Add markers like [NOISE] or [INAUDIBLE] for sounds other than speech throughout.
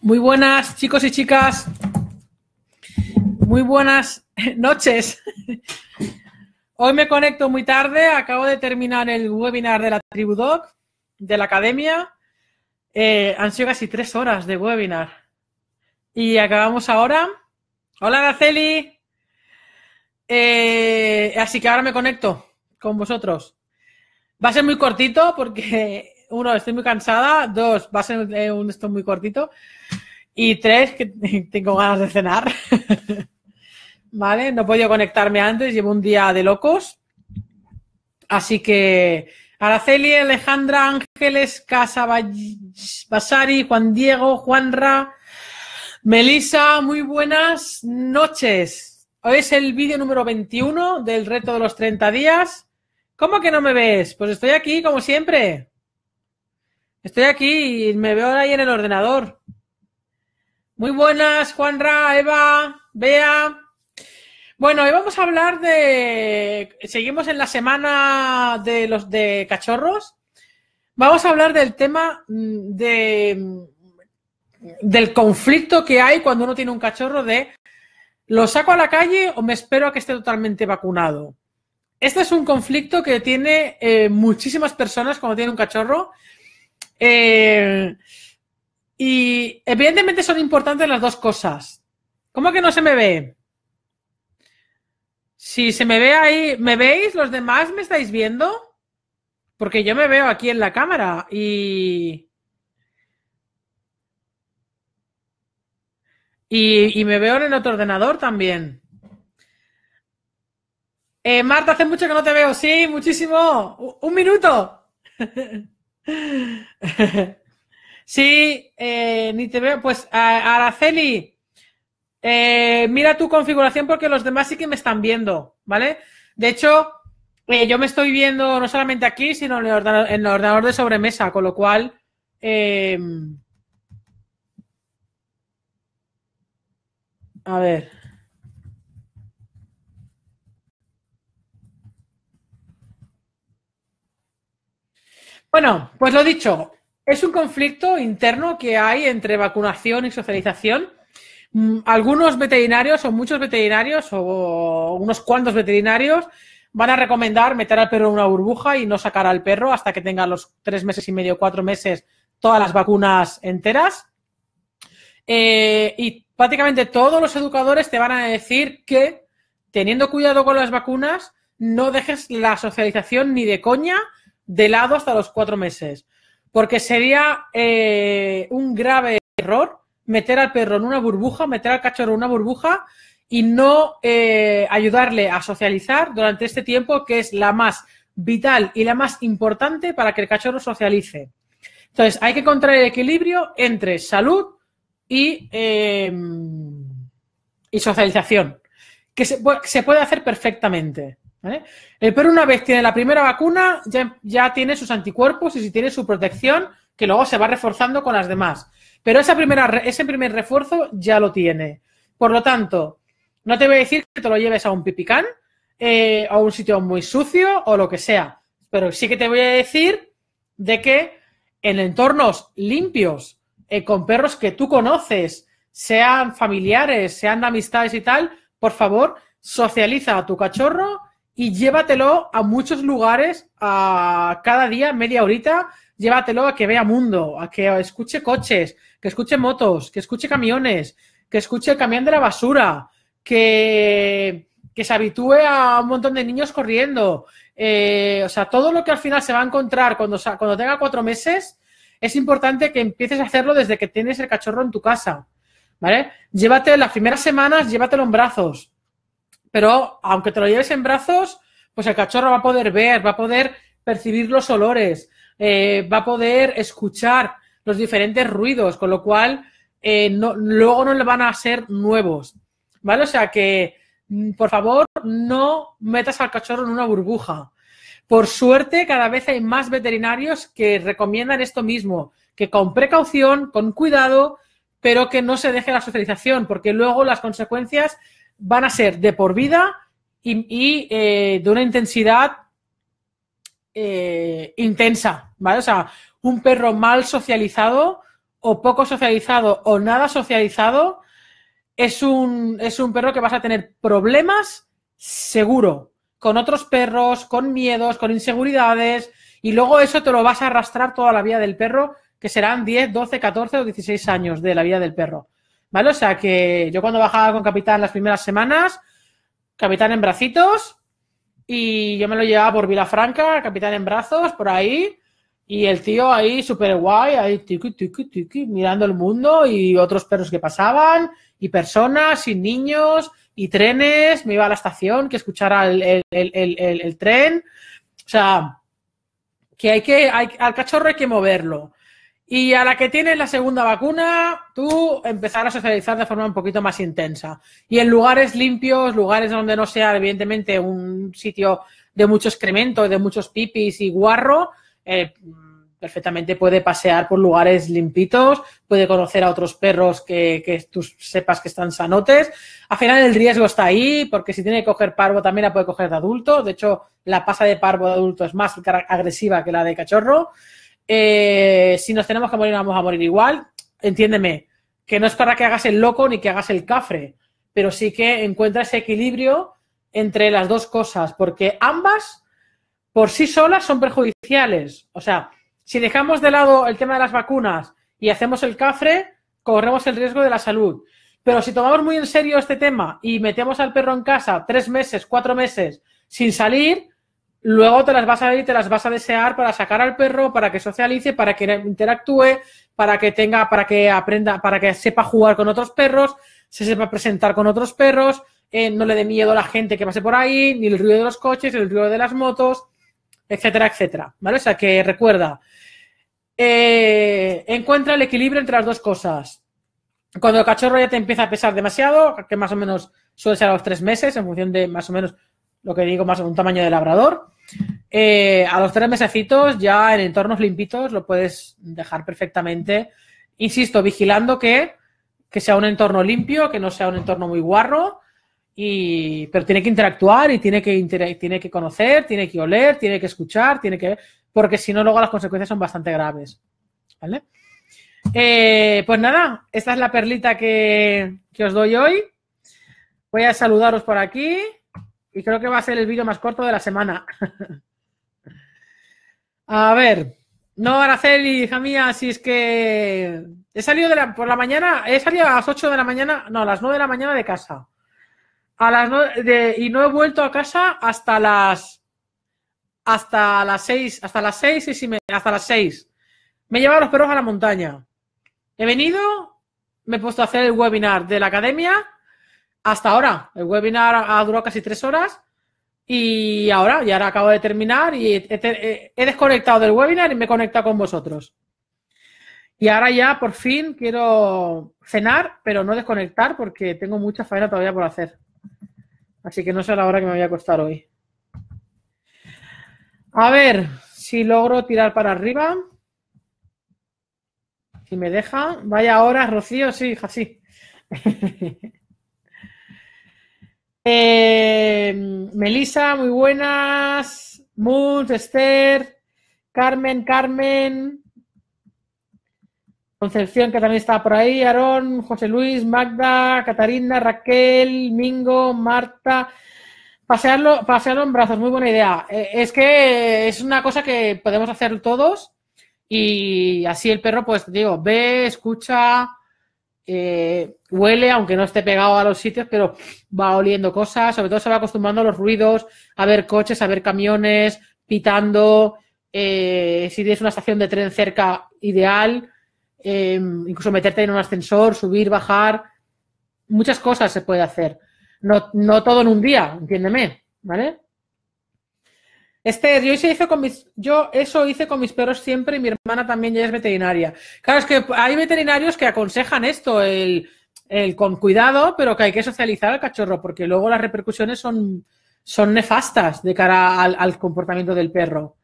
Muy buenas, chicos y chicas. Muy buenas [LAUGHS] noches. Hoy me conecto muy tarde. Acabo de terminar el webinar de la TribuDoc, de la academia. Eh, han sido casi tres horas de webinar. Y acabamos ahora. Hola, Gaceli, eh, así que ahora me conecto con vosotros. Va a ser muy cortito porque uno, estoy muy cansada. Dos, va a ser un eh, esto muy cortito. Y tres, que [LAUGHS] tengo ganas de cenar. [LAUGHS] ¿Vale? No he podido conectarme antes, llevo un día de locos. Así que Araceli, Alejandra, Ángeles, Casa Basari, Juan Diego, Juanra, Melisa, muy buenas noches. Hoy es el vídeo número 21 del reto de los 30 días. ¿Cómo que no me ves? Pues estoy aquí, como siempre. Estoy aquí y me veo ahí en el ordenador. Muy buenas, Juanra, Eva, Bea. Bueno, hoy vamos a hablar de. Seguimos en la semana de los de cachorros. Vamos a hablar del tema mm, de del conflicto que hay cuando uno tiene un cachorro de ¿lo saco a la calle o me espero a que esté totalmente vacunado? Este es un conflicto que tiene eh, muchísimas personas cuando tienen un cachorro eh, y evidentemente son importantes las dos cosas. ¿Cómo que no se me ve? Si se me ve ahí, ¿me veis? ¿Los demás me estáis viendo? Porque yo me veo aquí en la cámara y... Y, me veo en otro ordenador también. Eh, Marta, hace mucho que no te veo. Sí, muchísimo. un minuto. [LAUGHS] [LAUGHS] sí, eh, ni te veo. Pues Araceli, eh, mira tu configuración porque los demás sí que me están viendo, ¿vale? De hecho, eh, yo me estoy viendo no solamente aquí, sino en el ordenador de sobremesa, con lo cual... a ver. Bueno, pues lo dicho, es un conflicto interno que hay entre vacunación y socialización. Mm, algunos veterinarios o muchos veterinarios o unos cuantos veterinarios van a recomendar meter al perro en una burbuja y no sacar al perro hasta que tenga los tres meses y medio, cuatro meses, todas las vacunas enteras. Eh, y prácticamente todos los educadores te van a decir que, teniendo cuidado con las vacunas, no dejes la socialización ni de coña de lado hasta los cuatro meses, porque sería eh, un grave error meter al perro en una burbuja, meter al cachorro en una burbuja y no eh, ayudarle a socializar durante este tiempo que es la más vital y la más importante para que el cachorro socialice. Entonces, hay que encontrar el equilibrio entre salud y, eh, y socialización, que se pues, puede hacer perfectamente. ¿Vale? El eh, perro, una vez tiene la primera vacuna, ya, ya, tiene sus anticuerpos y si tiene su protección, que luego se va reforzando con las demás. Pero esa primera, ese primer refuerzo ya lo tiene. Por lo tanto, no te voy a decir que te lo lleves a un pipicán, eh, a un sitio muy sucio o lo que sea. Pero sí que te voy a decir de que en entornos limpios, eh, con perros que tú conoces, sean familiares, sean de amistades y tal, por favor, socializa a tu cachorro y llévatelo a muchos lugares, a cada día, media horita, llévatelo a que vea mundo, a que escuche coches, que escuche motos, que escuche camiones, que escuche el camión de la basura, que, se habitúe a un montón de niños corriendo. Eh, o sea, todo lo que al final se va a encontrar cuando, cuando tenga cuatro meses, es importante que empieces a hacerlo desde que tienes el cachorro en tu casa. ¿Vale? Llévate las primeras semanas, llévatelo en brazos. Pero aunque te lo lleves en brazos, pues el cachorro va a poder ver, va a poder percibir los olores, eh, va a poder escuchar los diferentes ruidos, con lo cual eh, luego no le van a ser nuevos. ¿Vale? O sea que, mm, por favor, no metas al cachorro en una burbuja. Por suerte, cada vez hay más veterinarios que recomiendan esto mismo, que con precaución, con cuidado, pero que no se deje la socialización, porque luego las consecuencias van a ser de por vida y, eh, de una intensidad eh, intensa, ¿vale? O sea, un perro mal socializado o poco socializado o nada socializado es un, es un perro que vas a tener problemas seguro, con otros perros, con miedos, con inseguridades, y luego eso te lo vas a arrastrar toda la vida del perro, que serán 10, 12, 14 o 16 años de la vida del perro. O sea que yo cuando bajaba con Capitán las primeras semanas, Capitán en bracitos, y yo me lo llevaba por Vilafranca, Capitán en brazos, por ahí, y el tío ahí súper guay, ahí mirando el mundo y otros perros que pasaban, y personas, y niños, y trenes, me iba a la estación que escuchara el, tren, o sea, que hay que, al cachorro hay que moverlo. Y a la que tiene la segunda vacuna, tú empezarás a socializar de forma un poquito más intensa. Y en lugares limpios, lugares donde no sea, evidentemente, un sitio de mucho excremento, de muchos pipis y guarro, eh, perfectamente puede pasear por lugares limpitos, puede conocer a otros perros que, que tú sepas que están sanotes. Al final el riesgo está ahí, porque si tiene que coger parvo también la puede coger de adulto. De hecho, la pasa de parvo de adulto es más agresiva que la de cachorro. Eh, si nos tenemos que morir, vamos a morir igual. Entiéndeme, que no es para que hagas el loco ni que hagas el cafre, pero sí que encuentra ese equilibrio entre las dos cosas, porque ambas por sí solas son perjudiciales. O sea, si dejamos de lado el tema de las vacunas y hacemos el cafre, corremos el riesgo de la salud. Pero si tomamos muy en serio este tema y metemos al perro en casa tres meses, cuatro meses sin salir, luego te las vas a ver y te las vas a desear para sacar al perro, para que socialice, para que interactúe, para que tenga, para que aprenda, para que sepa jugar con otros perros, se sepa presentar con otros perros, eh, no le dé miedo a la gente que pase por ahí, ni el ruido de los coches, ni el ruido de las motos, etcétera, etcétera. ¿Vale? O sea que recuerda, eh, encuentra el equilibrio entre las dos cosas. Cuando el cachorro ya te empieza a pesar demasiado, que más o menos suele ser a los tres meses, en función de más o menos lo que digo más un tamaño de labrador. Eh, a los tres mesecitos, ya en entornos limpitos, lo puedes dejar perfectamente. Insisto, vigilando que, sea un entorno limpio, que no sea un entorno muy guarro, pero tiene que interactuar y tiene que, tiene que conocer, tiene que oler, tiene que escuchar, tiene que porque si no, luego las consecuencias son bastante graves. ¿Vale? Eh, pues nada, esta es la perlita que, que os doy hoy. Voy a saludaros por aquí. Y creo que va a ser el vídeo más corto de la semana. [LAUGHS] a ver. No, Araceli, hija mía, si es que he salido por la mañana, he salido a las 8 de la mañana, no, a las 9 de la mañana de casa. A las y no he vuelto a casa hasta las hasta las 6, hasta las 6, hasta las 6. Me he llevado a los perros a la montaña. He venido, me he puesto a hacer el webinar de la academia hasta ahora. El webinar ha durado casi tres horas y ahora, ya ahora acabo de terminar y he, desconectado del webinar y me he conectado con vosotros. Y ahora ya por fin quiero cenar, pero no desconectar porque tengo mucha faena todavía por hacer. Así que no sé la hora que me voy a acostar hoy. A ver si logro tirar para arriba. Si me deja. Vaya ahora, Rocío, sí, sí. [LAUGHS] Melisa, eh, Melissa, muy buenas. Moons, Esther, Carmen, Carmen. Concepción, que también está por ahí, Aarón, José Luis, Magda, Catarina, Raquel, Mingo, Marta. Pasearlo, pasearlo en brazos, muy buena idea. Eh, es que es una cosa que podemos hacer todos y así el perro, pues digo, ve, escucha, eh, huele, aunque no esté pegado a los sitios, pero va oliendo cosas, sobre todo se va acostumbrando a los ruidos, a ver coches, a ver camiones, pitando, eh, si tienes una estación de tren cerca, ideal, eh, incluso meterte en un ascensor, subir, bajar, muchas cosas se puede hacer. No, no todo en un día, entiéndeme, ¿vale? Esther, yo, eso hice con mis perros siempre y mi hermana también ya es veterinaria. Claro, es que hay veterinarios que aconsejan esto, el, con cuidado, pero que hay que socializar al cachorro, porque luego las repercusiones son, nefastas de cara al, al, comportamiento del perro.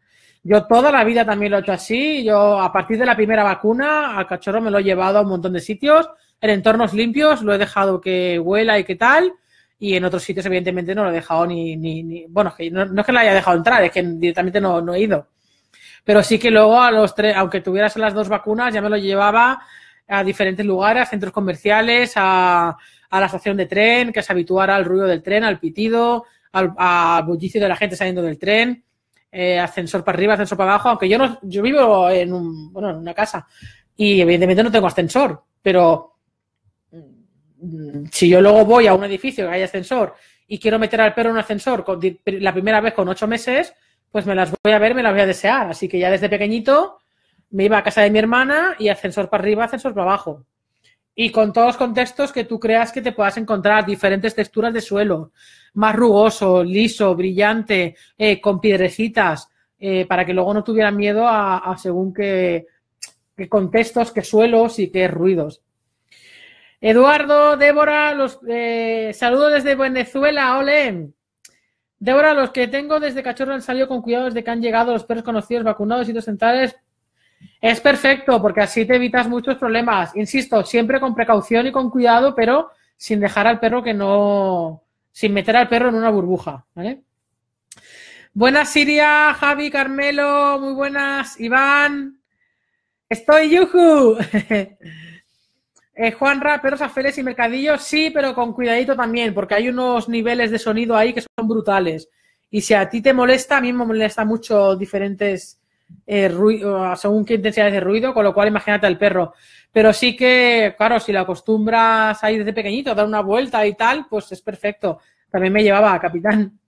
Yo toda la vida también lo he hecho así. Yo, a partir de la primera vacuna, al cachorro me lo he llevado a un montón de sitios, en entornos limpios, lo he dejado que huela y que tal y en otros sitios evidentemente no lo he dejado ni, ni, ni bueno, es que no, es que la haya dejado entrar, es que directamente no, no he ido. Pero sí que luego a los tres, aunque tuvieras las dos vacunas, ya me lo llevaba a diferentes lugares, a centros comerciales, a, a la estación de tren, que se habituara al ruido del tren, al pitido, al, bullicio de la gente saliendo del tren, eh, ascensor para arriba, ascensor para abajo, aunque yo no, yo vivo en bueno, en una casa y evidentemente no tengo ascensor, pero Mm, si yo luego voy a un edificio que hay ascensor y quiero meter al perro en un ascensor la primera vez con ocho meses, pues me las voy a ver, me las voy a desear. Así que ya desde pequeñito me iba a casa de mi hermana y ascensor para arriba, ascensor para abajo. Y con todos los contextos que tú creas que te puedas encontrar, diferentes texturas de suelo, más rugoso, liso, brillante, eh, con piedrecitas, eh, para que luego no tuvieran miedo a, según que qué contextos, qué suelos y qué ruidos. Eduardo, Débora, los eh, saludos desde Venezuela, ole. Débora, los que tengo desde cachorro han salido con cuidado desde que han llegado los perros conocidos, vacunados y centrales. Es perfecto, porque así te evitas muchos problemas. Insisto, siempre con precaución y con cuidado, pero sin dejar al perro que no. sin meter al perro en una burbuja, ¿vale? Buenas, Siria, Javi, Carmelo, muy buenas, Iván. Estoy, Yuhu. [LAUGHS] Eh, Juanra, perros afeles y mercadillos, sí, pero con cuidadito también, porque hay unos niveles de sonido ahí que son brutales. Y si a ti te molesta, a mí me molesta mucho diferentes eh, según qué intensidad de ruido, con lo cual imagínate al perro. Pero sí que, claro, si la acostumbras ahí desde pequeñito a dar una vuelta y tal, pues es perfecto. También me llevaba a capitán.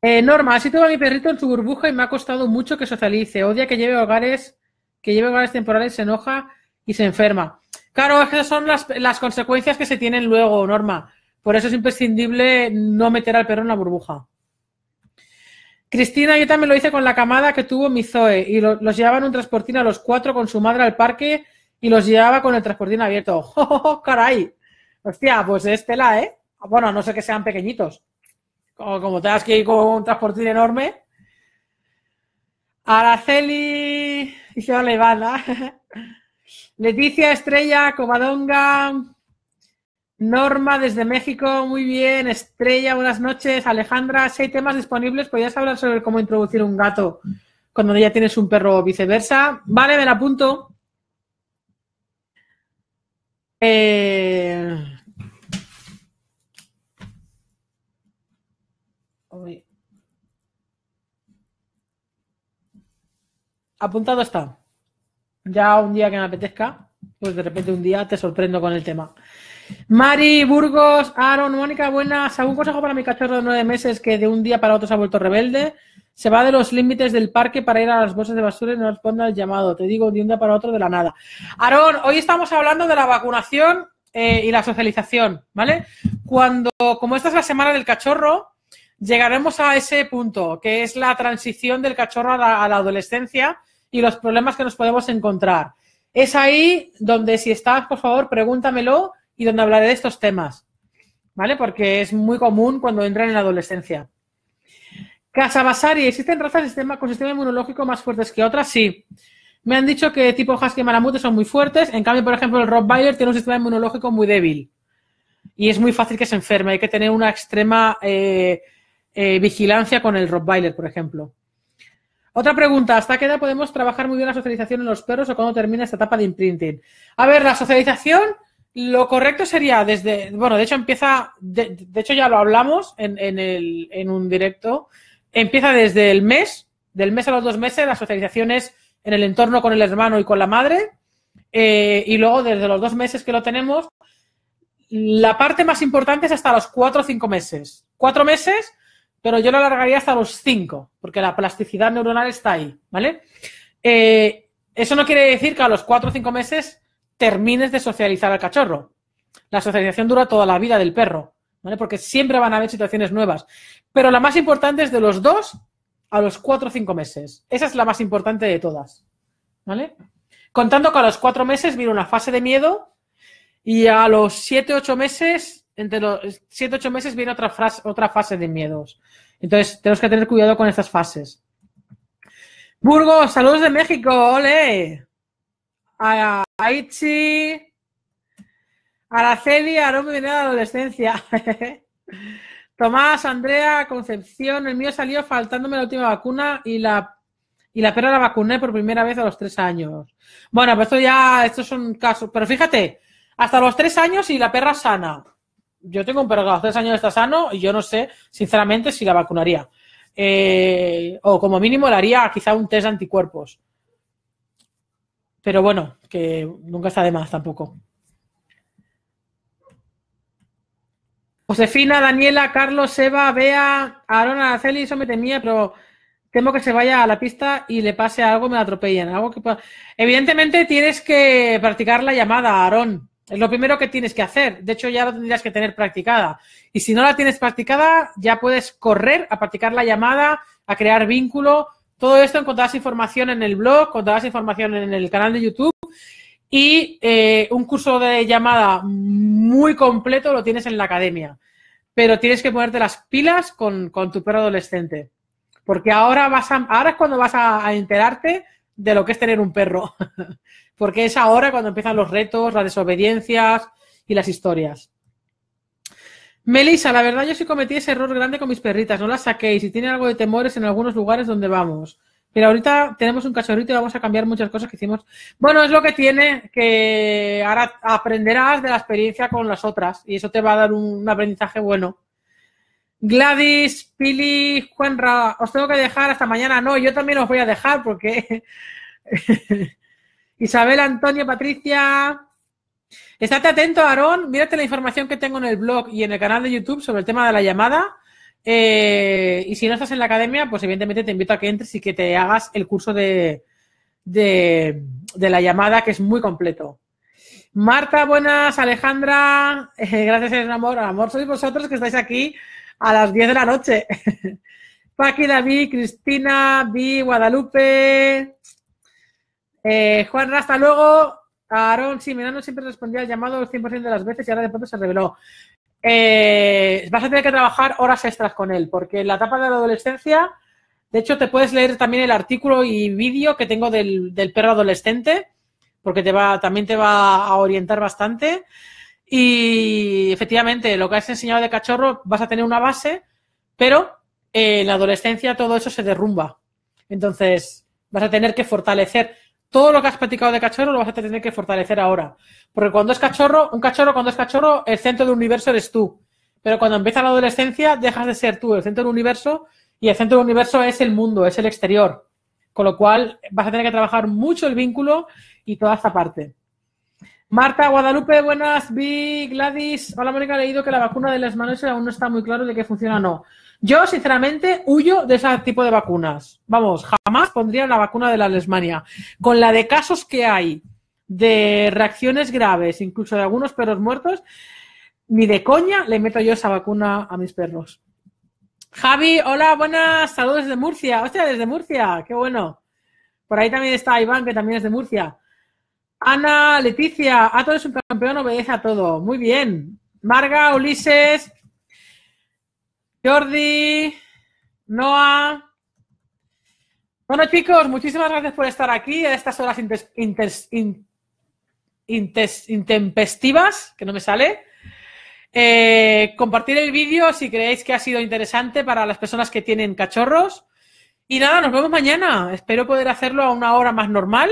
Eh, Norma, así tuve a mi perrito en su burbuja y me ha costado mucho que socialice. Odia que lleve hogares, que lleve hogares temporales, se enoja y se enferma. Claro, esas son las, consecuencias que se tienen luego, Norma. Por eso es imprescindible no meter al perro en la burbuja. Cristina, yo también lo hice con la camada que tuvo mi Zoe y los los en un transportín a los cuatro con su madre al parque y los llevaba con el transportín abierto. [LAUGHS] ¡Oh, oh, ¡Oh, caray! Hostia, pues es tela, ¿eh? Bueno, a no sé que sean pequeñitos. Como, como tengas que ir con un transportín enorme. Araceli, dice [LAUGHS] Ivana. [LAUGHS] Leticia Estrella, Covadonga. Norma desde México, muy bien. Estrella, buenas noches. Alejandra, si hay temas disponibles, podrías hablar sobre cómo introducir un gato cuando ya tienes un perro o viceversa. Vale, me la apunto. Eh, Apuntado está. Ya un día que me apetezca, pues de repente un día te sorprendo con el tema. Mari, Burgos, Aaron, Mónica, buenas. ¿Algún consejo para mi cachorro de nueve meses que de un día para otro se ha vuelto rebelde? Se va de los límites del parque para ir a las bolsas de basura y no responde al llamado. Te digo, de un día para otro, de la nada. Aaron, hoy estamos hablando de la vacunación eh, y la socialización, ¿vale? Cuando, como esta es la semana del cachorro, llegaremos a ese punto, que es la transición del cachorro a la adolescencia y los problemas que nos podemos encontrar. Es ahí donde si estás, por favor, pregúntamelo y donde hablaré de estos temas, ¿vale? Porque es muy común cuando entran en la adolescencia. Casabasari, ¿existen razas con sistema inmunológico más fuertes que otras? Sí. Me han dicho que tipo Husky y Malamute son muy fuertes. En cambio, por ejemplo, el Rottweiler tiene un sistema inmunológico muy débil. Y es muy fácil que se enferme. Hay que tener una extrema eh, eh, vigilancia con el Rottweiler, por ejemplo. Otra pregunta, ¿hasta qué edad podemos trabajar muy bien la socialización en los perros o cuándo termina esta etapa de imprinting? A ver, la socialización, lo correcto sería desde, bueno, de hecho empieza, de, hecho ya lo hablamos en, en, un directo, empieza desde el mes, del mes a los dos meses, la socialización es en el entorno con el hermano y con la madre, eh, y luego desde los dos meses que lo tenemos, la parte más importante es hasta los cuatro o cinco meses. Cuatro meses pero yo lo alargaría hasta los 5, porque la plasticidad neuronal está ahí, ¿vale? Eh, eso no quiere decir que a los 4 o 5 meses termines de socializar al cachorro. La socialización dura toda la vida del perro, ¿vale? Porque siempre van a haber situaciones nuevas. Pero la más importante es de los dos a los 4 o 5 meses. Esa es la más importante de todas, ¿vale? Contando que a los 4 meses viene una fase de miedo y a los 7 o 8 meses entre los 7, 8 meses viene otra, otra fase de miedos. Entonces, tenemos que tener cuidado con estas fases. Burgos, saludos de México, ole. A Aichi, Araceli, me viene de la adolescencia. [LAUGHS] Tomás, Andrea, Concepción, el mío salió faltándome la última vacuna y la, y la perra la vacuné por primera vez a los tres años. Bueno, pues esto ya, estos son casos, pero fíjate, hasta los tres años y la perra sana. Yo tengo un perro que hace tres años está sano y yo no sé, sinceramente, si la vacunaría. Eh, o como mínimo le haría quizá un test de anticuerpos. Pero bueno, que nunca está de más tampoco. Josefina, Daniela, Carlos, Eva, Bea, Aaron, Araceli, eso me temía, pero temo que se vaya a la pista y le pase algo, me atropellen. Algo que... Evidentemente tienes que practicar la llamada, Aarón. Es lo primero que tienes que hacer. De hecho, ya lo tendrías que tener practicada. Y si no la tienes practicada, ya puedes correr a practicar la llamada, a crear vínculo. Todo esto encontrarás información en el blog, encontrarás información en el canal de YouTube. Y eh, un curso de llamada muy completo lo tienes en la academia. Pero tienes que ponerte las pilas con, tu perro adolescente. Porque ahora, vas a, ahora es cuando vas a enterarte de lo que es tener un perro. [LAUGHS] porque es ahora cuando empiezan los retos, las desobediencias y las historias. Melissa, la verdad yo sí cometí ese error grande con mis perritas, no las saquéis y tiene algo de temores en algunos lugares donde vamos. Pero ahorita tenemos un cachorrito y vamos a cambiar muchas cosas que hicimos. Bueno, es lo que tiene que ahora aprenderás de la experiencia con las otras y eso te va a dar un, aprendizaje bueno. Gladys, Pili, Juanra, os tengo que dejar hasta mañana. No, yo también os voy a dejar porque [LAUGHS] Isabel, Antonio, Patricia. Estate atento, Aarón. Mírate la información que tengo en el blog y en el canal de YouTube sobre el tema de la llamada. Eh, y si no estás en la academia, pues evidentemente te invito a que entres y que te hagas el curso de, de, la llamada, que es muy completo. Marta, buenas. Alejandra, eh, gracias, el amor. Amor, sois vosotros que estáis aquí a las 10 de la noche. [LAUGHS] Paqui, David, Cristina, Vi, Guadalupe, eh, Juan, hasta luego. Aarón mi hermano siempre respondía al llamado 100% de las veces y ahora de pronto se reveló. Eh, vas a tener que trabajar horas extras con él, porque en la etapa de la adolescencia, de hecho, te puedes leer también el artículo y vídeo que tengo del, del perro adolescente, porque te va, también te va a orientar bastante. Y efectivamente, lo que has enseñado de cachorro, vas a tener una base, pero en la adolescencia todo eso se derrumba. Entonces, vas a tener que fortalecer todo lo que has practicado de cachorro lo vas a tener que fortalecer ahora. Porque cuando es cachorro, un cachorro cuando es cachorro, el centro del universo eres tú. Pero cuando empieza la adolescencia, dejas de ser tú el centro del universo y el centro del universo es el mundo, es el exterior. Con lo cual vas a tener que trabajar mucho el vínculo y toda esta parte. Marta, Guadalupe, buenas, Big, Gladys. Hola Mónica, he leído que la vacuna de las manos aún no está muy claro de qué funciona o no. Yo, sinceramente, huyo de ese tipo de vacunas. Vamos, jamás pondría la vacuna de la lesmania. Con la de casos que hay de reacciones graves, incluso de algunos perros muertos, ni de coña le meto yo esa vacuna a mis perros. Javi, hola, buenas, saludos desde Murcia. Hostia, desde Murcia, qué bueno. Por ahí también está Iván, que también es de Murcia. Ana, Leticia, Ato es un campeón, obedece a todo. Muy bien. Marga, Ulises, Jordi, Noah. Bueno, chicos, muchísimas gracias por estar aquí a estas horas intempestivas, que no me sale. Eh, compartir el vídeo si creéis que ha sido interesante para las personas que tienen cachorros. Y nada, nos vemos mañana. Espero poder hacerlo a una hora más normal,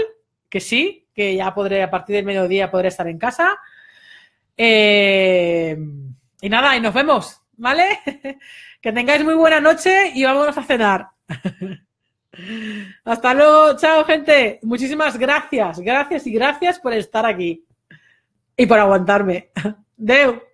que sí, que ya podré, a partir del mediodía podré estar en casa. Eh, y nada, y nos vemos. ¿vale? [LAUGHS] Que tengáis muy buena noche y vámonos a cenar. [LAUGHS] Hasta luego, chao gente. Muchísimas gracias, gracias y gracias por estar aquí y por aguantarme. [LAUGHS] Deu.